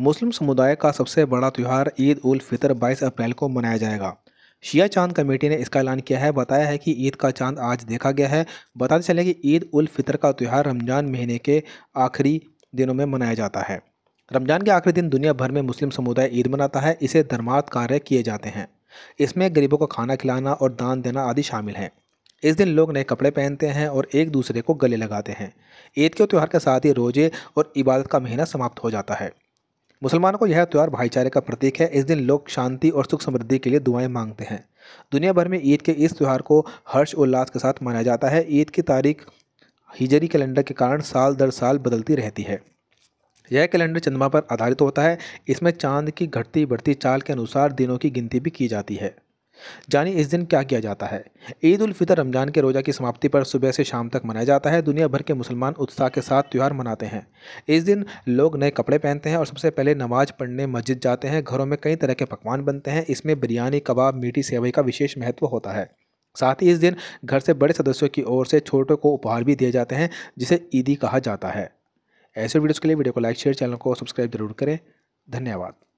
मुस्लिम समुदाय का सबसे बड़ा त्यौहार ईद उल फितर 22 अप्रैल को मनाया जाएगा शिया चांद कमेटी ने इसका ऐलान किया है बताया है कि ईद का चांद आज देखा गया है बताते चले कि ईद उल फितर का त्यौहार रमज़ान महीने के आखिरी दिनों में मनाया जाता है रमज़ान के आखिरी दिन दुनिया भर में मुस्लिम समुदाय ईद मनाता है इसे धर्मार्थ कार्य किए जाते हैं इसमें गरीबों को खाना खिलाना और दान देना आदि शामिल हैं इस दिन लोग नए कपड़े पहनते हैं और एक दूसरे को गले लगाते हैं ईद के त्यौहार के साथ ही रोजे और इबादत का महीना समाप्त हो जाता है मुसलमानों को यह त्यौहार भाईचारे का प्रतीक है इस दिन लोग शांति और सुख समृद्धि के लिए दुआएं मांगते हैं दुनिया भर में ईद के इस त्यौहार को हर्ष उल्लास के साथ मनाया जाता है ईद की तारीख हिजरी कैलेंडर के कारण साल दर साल बदलती रहती है यह कैलेंडर चंद्रमा पर आधारित होता है इसमें चांद की घटती बढ़ती चाल के अनुसार दिनों की गिनती भी की जाती है जानिए इस दिन क्या किया जाता है ईद उल फितर रमज़ान के रोज़ा की समाप्ति पर सुबह से शाम तक मनाया जाता है दुनिया भर के मुसलमान उत्साह के साथ त्यौहार मनाते हैं इस दिन लोग नए कपड़े पहनते हैं और सबसे पहले नमाज पढ़ने मस्जिद जाते हैं घरों में कई तरह के पकवान बनते हैं इसमें बिरयानी कबाब मीठी सेवई का विशेष महत्व होता है साथ ही इस दिन घर से बड़े सदस्यों की ओर से छोटों को उपहार भी दिए जाते हैं जिसे ईदी कहा जाता है ऐसे वीडियोज़ के लिए वीडियो को लाइक शेयर चैनल को सब्सक्राइब जरूर करें धन्यवाद